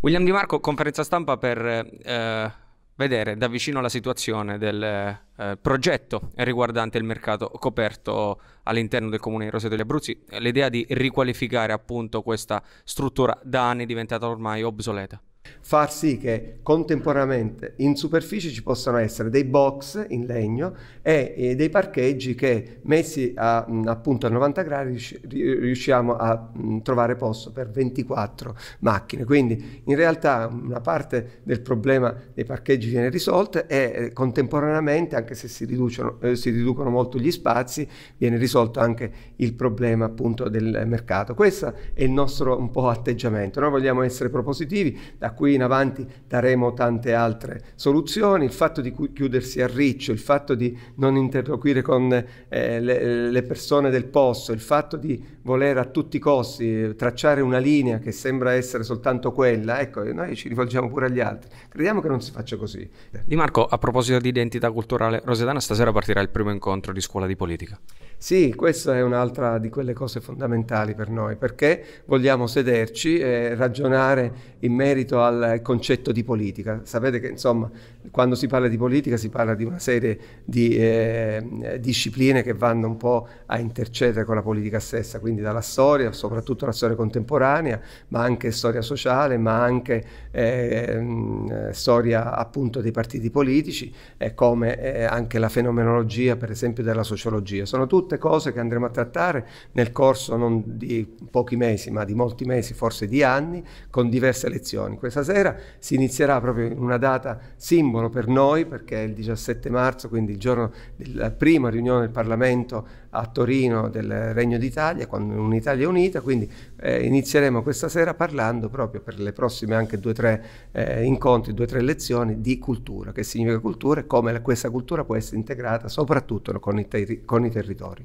William Di Marco, conferenza stampa per eh, vedere da vicino la situazione del eh, progetto riguardante il mercato coperto all'interno del comune di Roseto degli Abruzzi. L'idea di riqualificare appunto questa struttura da anni è diventata ormai obsoleta far sì che contemporaneamente in superficie ci possano essere dei box in legno e, e dei parcheggi che messi a, appunto a 90 gradi riusciamo a trovare posto per 24 macchine. Quindi in realtà una parte del problema dei parcheggi viene risolta e eh, contemporaneamente, anche se si, riducono, eh, si riducono molto gli spazi, viene risolto anche il problema appunto del mercato. Questo è il nostro un po' atteggiamento. Noi vogliamo essere propositivi da qui in avanti daremo tante altre soluzioni, il fatto di chiudersi a riccio, il fatto di non interloquire con eh, le, le, persone del posto, il fatto di voler a tutti i costi eh, tracciare una linea che sembra essere soltanto quella, ecco, noi ci rivolgiamo pure agli altri. Crediamo che non si faccia così. Di Marco, a proposito di identità culturale, Rosedana stasera partirà il primo incontro di scuola di politica. Sì, questa è un'altra di quelle cose fondamentali per noi, perché vogliamo sederci e ragionare in merito al concetto di politica. Sapete che, insomma, quando si parla di politica si parla di una serie di eh, discipline che vanno un po' a intercedere con la politica stessa, quindi dalla storia, soprattutto la storia contemporanea, ma anche storia sociale, ma anche eh, storia appunto dei partiti politici, eh, come anche la fenomenologia, per esempio, della sociologia. Sono tutte tutte cose che andremo a trattare nel corso non di pochi mesi, ma di molti mesi, forse di anni, con diverse lezioni. Questa sera si inizierà proprio in una data simbolo per noi, perché è il 17 marzo, quindi il giorno della prima riunione del Parlamento a Torino del Regno d'Italia, quando un'Italia è unita, quindi eh, inizieremo questa sera parlando proprio per le prossime anche due o tre eh, incontri, due o tre lezioni di cultura, che significa cultura e come la, questa cultura può essere integrata soprattutto con i, terri- con i territori.